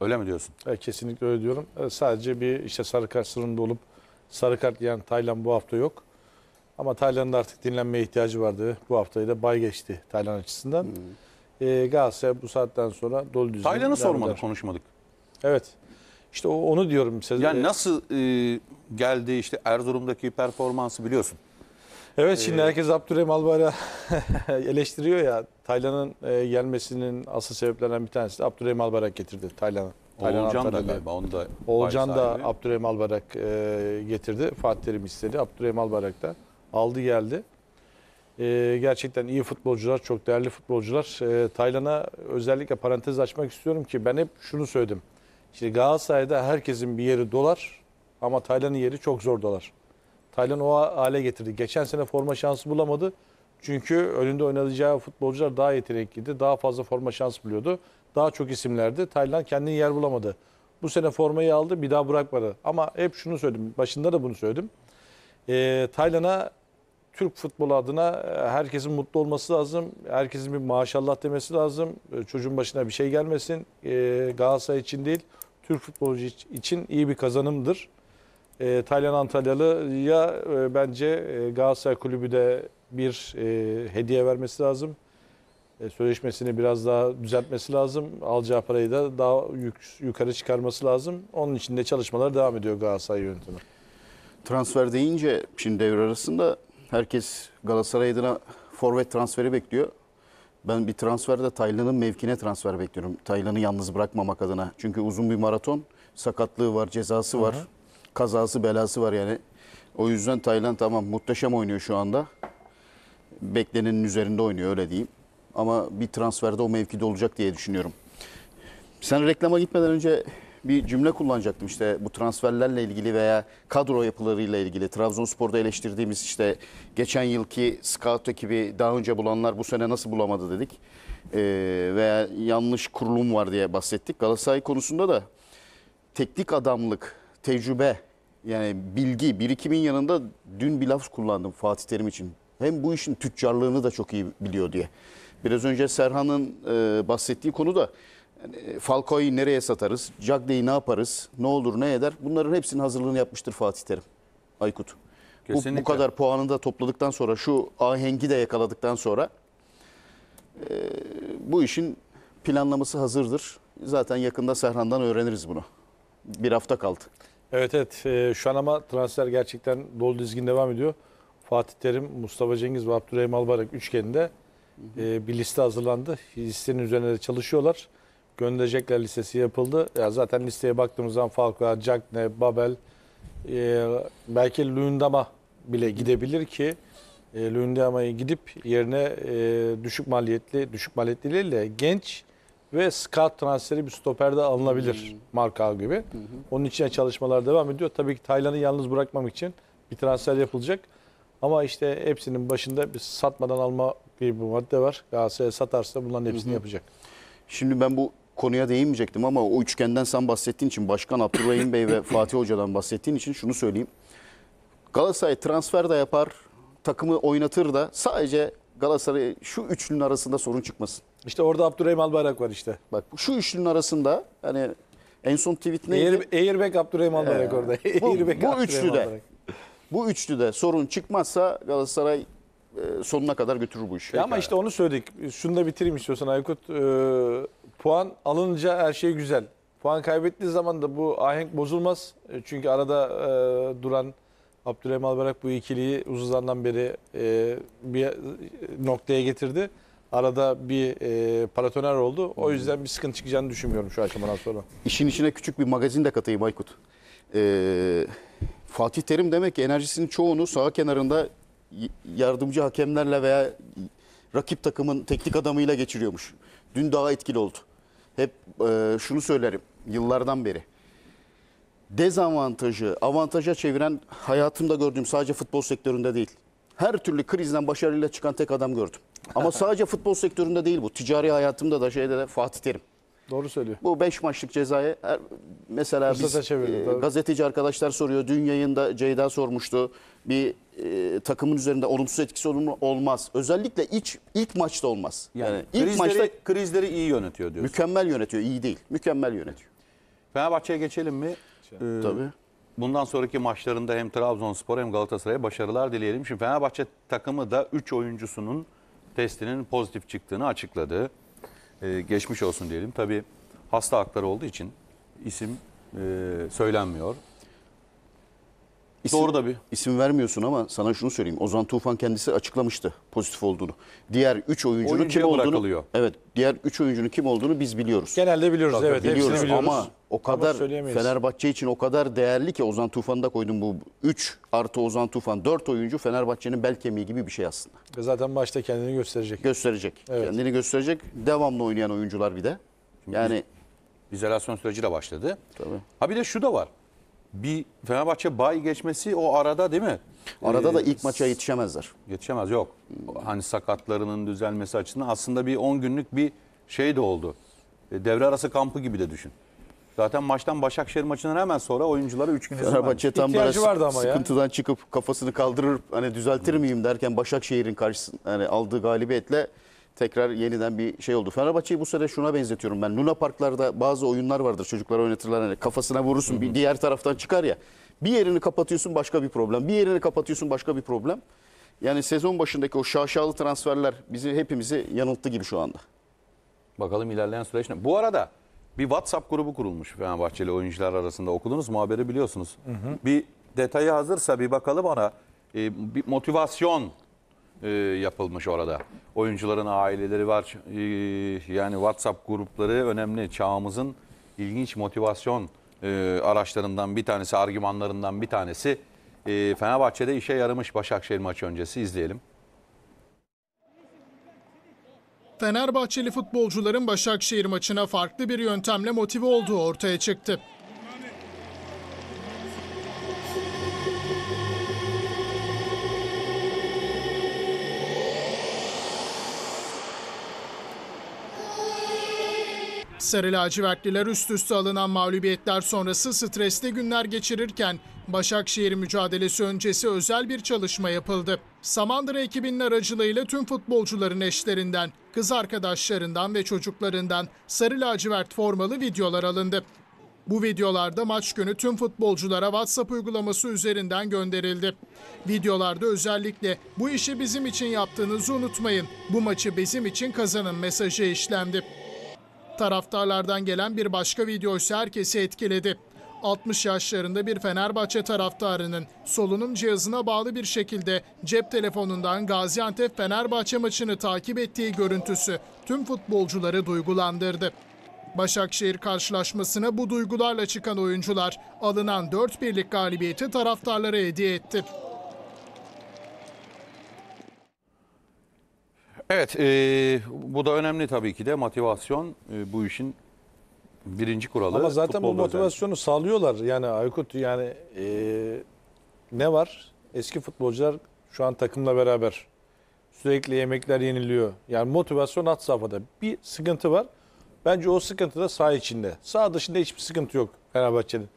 Öyle mi diyorsun? E, kesinlikle öyle diyorum. Ee, sadece bir işte sarı kart sınırında olup sarı kart yiyen yani Tayland bu hafta yok. Ama Tayland'ın artık dinlenmeye ihtiyacı vardı. Bu haftayı da bay geçti Tayland açısından. Hmm. E, Galatasaray bu saatten sonra dolu düzgün. Tayland'ı sormadık, konuşmadık. Evet. İşte onu diyorum. Size. Yani nasıl e, geldi işte Erzurum'daki performansı biliyorsun. Evet şimdi ee, herkes Abdurrahim Albayrak eleştiriyor ya. Taylan'ın e, gelmesinin asıl sebeplerinden bir tanesi de Abdurrahim Albayrak getirdi Taylan'ı. Taylan Oğulcan da galiba onu da Oğulcan da Abdurrahim Albayrak e, getirdi. Fatih Terim istedi. Abdurrahim Albayrak da aldı geldi. E, gerçekten iyi futbolcular, çok değerli futbolcular. Taylan'a özellikle parantez açmak istiyorum ki ben hep şunu söyledim. Şimdi Galatasaray'da herkesin bir yeri dolar ama Taylan'ın yeri çok zor dolar. Taylan o hale getirdi. Geçen sene forma şansı bulamadı. Çünkü önünde oynayacağı futbolcular daha yetenekliydi. Daha fazla forma şansı buluyordu. Daha çok isimlerdi. Taylan kendini yer bulamadı. Bu sene formayı aldı bir daha bırakmadı. Ama hep şunu söyledim. Başında da bunu söyledim. E, Taylan'a Türk futbolu adına e, herkesin mutlu olması lazım. Herkesin bir maşallah demesi lazım. E, çocuğun başına bir şey gelmesin. E, Galatasaray için değil, Türk futbolcu için iyi bir kazanımdır e, Taylan Antalyalı'ya e, bence e, Galatasaray Kulübü de bir e, hediye vermesi lazım. E, sözleşmesini biraz daha düzeltmesi lazım. Alacağı parayı da daha yük, yukarı çıkarması lazım. Onun için de çalışmalar devam ediyor Galatasaray yönetimi. Transfer deyince şimdi devre arasında herkes Galatasaray adına forvet transferi bekliyor. Ben bir transferde Taylan'ın mevkine transfer bekliyorum. Taylan'ı yalnız bırakmamak adına. Çünkü uzun bir maraton. Sakatlığı var, cezası var. Hı hı. Var kazası belası var yani. O yüzden Tayland tamam muhteşem oynuyor şu anda. Beklenenin üzerinde oynuyor öyle diyeyim. Ama bir transferde o mevkide olacak diye düşünüyorum. Sen reklama gitmeden önce bir cümle kullanacaktım işte bu transferlerle ilgili veya kadro yapılarıyla ilgili. Trabzonspor'da eleştirdiğimiz işte geçen yılki scout ekibi daha önce bulanlar bu sene nasıl bulamadı dedik. Ee, veya yanlış kurulum var diye bahsettik. Galatasaray konusunda da teknik adamlık tecrübe yani bilgi birikimin yanında dün bir laf kullandım Fatih Terim için. Hem bu işin tüccarlığını da çok iyi biliyor diye. Biraz önce Serhan'ın e, bahsettiği konu da yani e, Falcao'yu nereye satarız, Cagney'i ne yaparız, ne olur ne eder bunların hepsinin hazırlığını yapmıştır Fatih Terim. Aykut. Bu, bu kadar puanını da topladıktan sonra şu ahengi de yakaladıktan sonra e, bu işin planlaması hazırdır. Zaten yakında Serhan'dan öğreniriz bunu bir hafta kaldı. Evet evet ee, şu an ama transfer gerçekten dolu dizgin devam ediyor. Fatih Terim, Mustafa Cengiz ve Abdurrahim Albayrak üçgeninde e, bir liste hazırlandı. Listenin üzerine de çalışıyorlar. Gönderecekler listesi yapıldı. Ya zaten listeye baktığımız zaman Falcao, Cagne, Babel, e, belki Lündama bile gidebilir ki e, Lündama'yı gidip yerine e, düşük maliyetli, düşük maliyetli değil de genç ve scout transferi bir stoperde alınabilir. Hmm. Marka gibi. Hmm. Onun için çalışmalar devam ediyor. Tabii ki Taylan'ı yalnız bırakmam için bir transfer yapılacak. Ama işte hepsinin başında bir satmadan alma gibi bir madde var. Galatasaray satarsa bunların hepsini hı yapacak. Şimdi ben bu konuya değinmeyecektim ama o üçgenden sen bahsettiğin için Başkan Abdurrahim Bey ve Fatih Hoca'dan bahsettiğin için şunu söyleyeyim. Galatasaray transfer de yapar, takımı oynatır da sadece Galatasaray şu üçlünün arasında sorun çıkmasın. İşte orada Abdurrahim Albayrak var işte. Bak şu üçlünün arasında hani en son tweet neydi? Air, airbag Abdurrahim Albayrak ee, orada. Airbag bu, bu üçlüde. Bu üçlüde sorun çıkmazsa Galatasaray e, sonuna kadar götürür bu işi. ama işte onu söyledik. Şunu da bitireyim istiyorsan Aykut. Ee, puan alınca her şey güzel. Puan kaybettiği zaman da bu ahenk bozulmaz. E, çünkü arada e, duran Abdülhamim Albayrak bu ikiliyi uzun zamandan beri e, bir noktaya getirdi. Arada bir e, paratoner oldu. O yüzden bir sıkıntı çıkacağını düşünmüyorum şu aşamadan sonra. İşin içine küçük bir magazin de katayım Aykut. Ee, Fatih Terim demek ki enerjisinin çoğunu saha kenarında yardımcı hakemlerle veya rakip takımın teknik adamıyla geçiriyormuş. Dün daha etkili oldu. Hep e, şunu söylerim yıllardan beri dezavantajı avantaja çeviren hayatımda gördüğüm sadece futbol sektöründe değil. Her türlü krizden başarıyla çıkan tek adam gördüm. Ama sadece futbol sektöründe değil bu. Ticari hayatımda da şeyde de Fatih Terim. Doğru söylüyor. Bu 5 maçlık cezayı mesela biz çevirdim, e, gazeteci arkadaşlar soruyor. Dün yayında Ceyda sormuştu. Bir e, takımın üzerinde olumsuz etkisi olum, olmaz. Özellikle iç ilk maçta olmaz. Yani, Yani ilk krizleri, maçta krizleri iyi yönetiyor diyorsun. mükemmel yönetiyor, iyi değil. Mükemmel yönetiyor. Fenerbahçe'ye geçelim mi? yani. Ee, Tabii. Bundan sonraki maçlarında hem Trabzonspor hem Galatasaray'a başarılar dileyelim. Şimdi Fenerbahçe takımı da 3 oyuncusunun testinin pozitif çıktığını açıkladı. Ee, geçmiş olsun diyelim. Tabii hasta hakları olduğu için isim e, söylenmiyor. İsim, Doğru tabii. İsim vermiyorsun ama sana şunu söyleyeyim. Ozan Tufan kendisi açıklamıştı pozitif olduğunu. Diğer 3 oyuncunun kim olduğunu bırakılıyor. Evet, diğer 3 oyuncunun kim olduğunu biz biliyoruz. Genelde biliyoruz Tabii, evet. biliyoruz, hepsini biliyoruz. ama o kadar söyleyemeyiz. Fenerbahçe için o kadar değerli ki Ozan Tufan'ı da koydum bu 3 artı Ozan Tufan 4 oyuncu Fenerbahçe'nin bel kemiği gibi bir şey aslında. zaten başta kendini gösterecek. Gösterecek. Evet. Kendini gösterecek. Devamlı oynayan oyuncular bir de. Yani izolasyon süreci de başladı. Tabii. Ha bir de şu da var bir Fenerbahçe bay geçmesi o arada değil mi? Arada da ilk ee, maça yetişemezler. Yetişemez yok. Hani sakatlarının düzelmesi açısından aslında bir 10 günlük bir şey de oldu. E, devre arası kampı gibi de düşün. Zaten maçtan Başakşehir maçından hemen sonra oyuncuları 3 gün izin vermiş. Fenerbahçe tam İhtiyacı vardı böyle ama ya. sıkıntıdan çıkıp kafasını kaldırır hani düzeltir miyim derken Başakşehir'in karşısında hani aldığı galibiyetle tekrar yeniden bir şey oldu. Fenerbahçe'yi bu sene şuna benzetiyorum ben. Luna Parklarda bazı oyunlar vardır çocuklara oynatırlar. Hani kafasına vurursun bir diğer taraftan çıkar ya. Bir yerini kapatıyorsun başka bir problem. Bir yerini kapatıyorsun başka bir problem. Yani sezon başındaki o şaşalı transferler bizi hepimizi yanılttı gibi şu anda. Bakalım ilerleyen süreç ne? Bu arada bir WhatsApp grubu kurulmuş Fenerbahçeli oyuncular arasında. Okudunuz mu haberi biliyorsunuz. Hı hı. Bir detayı hazırsa bir bakalım ona. Ee, bir motivasyon e, yapılmış orada. Oyuncuların aileleri var. E, yani WhatsApp grupları önemli. Çağımızın ilginç motivasyon e, araçlarından bir tanesi, argümanlarından bir tanesi. E, Fenerbahçe'de işe yaramış Başakşehir maçı öncesi izleyelim. Fenerbahçeli futbolcuların Başakşehir maçına farklı bir yöntemle motive olduğu ortaya çıktı. Sarı lacivertliler üst üste alınan mağlubiyetler sonrası stresli günler geçirirken Başakşehir mücadelesi öncesi özel bir çalışma yapıldı. Samandıra ekibinin aracılığıyla tüm futbolcuların eşlerinden, kız arkadaşlarından ve çocuklarından sarı lacivert formalı videolar alındı. Bu videolarda maç günü tüm futbolculara WhatsApp uygulaması üzerinden gönderildi. Videolarda özellikle bu işi bizim için yaptığınızı unutmayın, bu maçı bizim için kazanın mesajı işlendi. Taraftarlardan gelen bir başka video ise herkesi etkiledi. 60 yaşlarında bir Fenerbahçe taraftarının solunum cihazına bağlı bir şekilde cep telefonundan Gaziantep Fenerbahçe maçını takip ettiği görüntüsü tüm futbolcuları duygulandırdı. Başakşehir karşılaşmasına bu duygularla çıkan oyuncular alınan 4 birlik galibiyeti taraftarlara hediye etti. Evet, e, bu da önemli tabii ki de motivasyon e, bu işin birinci kuralı. Ama zaten bu motivasyonu özellikle. sağlıyorlar. Yani Aykut yani e, ne var? Eski futbolcular şu an takımla beraber sürekli yemekler yeniliyor. Yani motivasyon at safhada. Bir sıkıntı var. Bence o sıkıntı da sağ içinde. sağ dışında hiçbir sıkıntı yok Fenerbahçe'nin.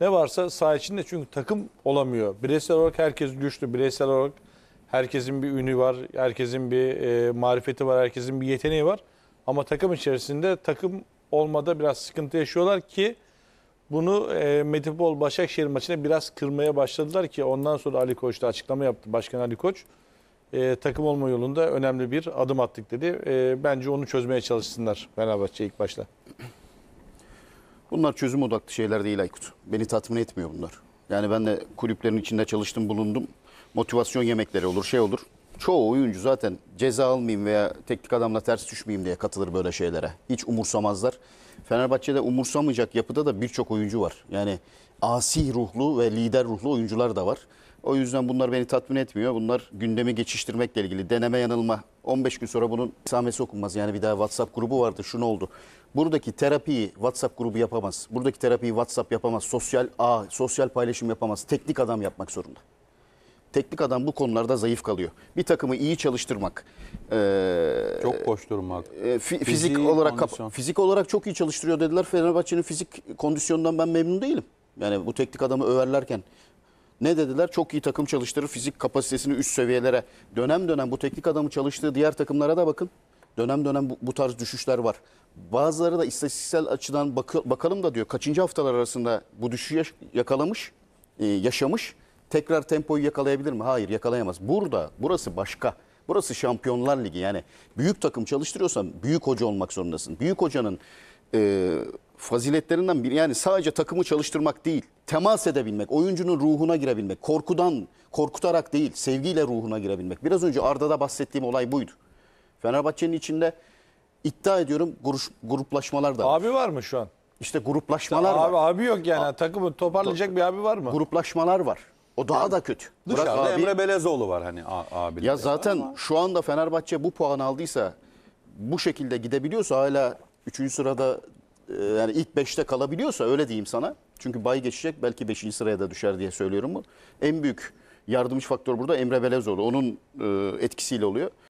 Ne varsa sağ içinde çünkü takım olamıyor. Bireysel olarak herkes güçlü. Bireysel olarak Herkesin bir ünü var, herkesin bir e, marifeti var, herkesin bir yeteneği var. Ama takım içerisinde takım olmada biraz sıkıntı yaşıyorlar ki bunu e, Metipol Başakşehir maçına biraz kırmaya başladılar ki ondan sonra Ali Koç da açıklama yaptı. Başkan Ali Koç e, takım olma yolunda önemli bir adım attık dedi. E, bence onu çözmeye çalışsınlar Fenerbahçe ilk başta. Bunlar çözüm odaklı şeyler değil Aykut. Beni tatmin etmiyor bunlar. Yani ben de kulüplerin içinde çalıştım bulundum motivasyon yemekleri olur, şey olur. Çoğu oyuncu zaten ceza almayayım veya teknik adamla ters düşmeyeyim diye katılır böyle şeylere. Hiç umursamazlar. Fenerbahçe'de umursamayacak yapıda da birçok oyuncu var. Yani asi ruhlu ve lider ruhlu oyuncular da var. O yüzden bunlar beni tatmin etmiyor. Bunlar gündemi geçiştirmekle ilgili deneme yanılma. 15 gün sonra bunun samesi okunmaz. Yani bir daha WhatsApp grubu vardı. Şunu oldu. Buradaki terapiyi WhatsApp grubu yapamaz. Buradaki terapiyi WhatsApp yapamaz. Sosyal ağ, sosyal paylaşım yapamaz. Teknik adam yapmak zorunda teknik adam bu konularda zayıf kalıyor. Bir takımı iyi çalıştırmak. E, çok boş durmak. E, fizik Fiziği, olarak kondisyon. fizik olarak çok iyi çalıştırıyor dediler. Fenerbahçe'nin fizik kondisyonundan ben memnun değilim. Yani bu teknik adamı överlerken ne dediler? Çok iyi takım çalıştırır, fizik kapasitesini üst seviyelere. Dönem dönem bu teknik adamı çalıştığı diğer takımlara da bakın. Dönem dönem bu, bu tarz düşüşler var. Bazıları da istatistiksel açıdan bak bakalım da diyor. Kaçıncı haftalar arasında bu düşüşü yakalamış, e, yaşamış tekrar tempoyu yakalayabilir mi? Hayır yakalayamaz. Burada burası başka. Burası Şampiyonlar Ligi yani büyük takım çalıştırıyorsan büyük hoca olmak zorundasın. Büyük hocanın e, faziletlerinden biri yani sadece takımı çalıştırmak değil temas edebilmek, oyuncunun ruhuna girebilmek, korkudan korkutarak değil sevgiyle ruhuna girebilmek. Biraz önce Arda'da bahsettiğim olay buydu. Fenerbahçe'nin içinde iddia ediyorum gruş, gruplaşmalar da var. Abi var mı şu an? İşte gruplaşmalar abi, var. Abi yok yani A takımı toparlayacak bir abi var mı? Gruplaşmalar var. O daha da kötü. Dışarıda Burak abi, Emre Belezoğlu var hani abi. Ya zaten ama. şu anda Fenerbahçe bu puan aldıysa bu şekilde gidebiliyorsa hala 3. sırada e, yani ilk 5'te kalabiliyorsa öyle diyeyim sana. Çünkü bay geçecek belki 5. sıraya da düşer diye söylüyorum bu. En büyük yardımcı faktör burada Emre Belezoğlu. Onun e, etkisiyle oluyor.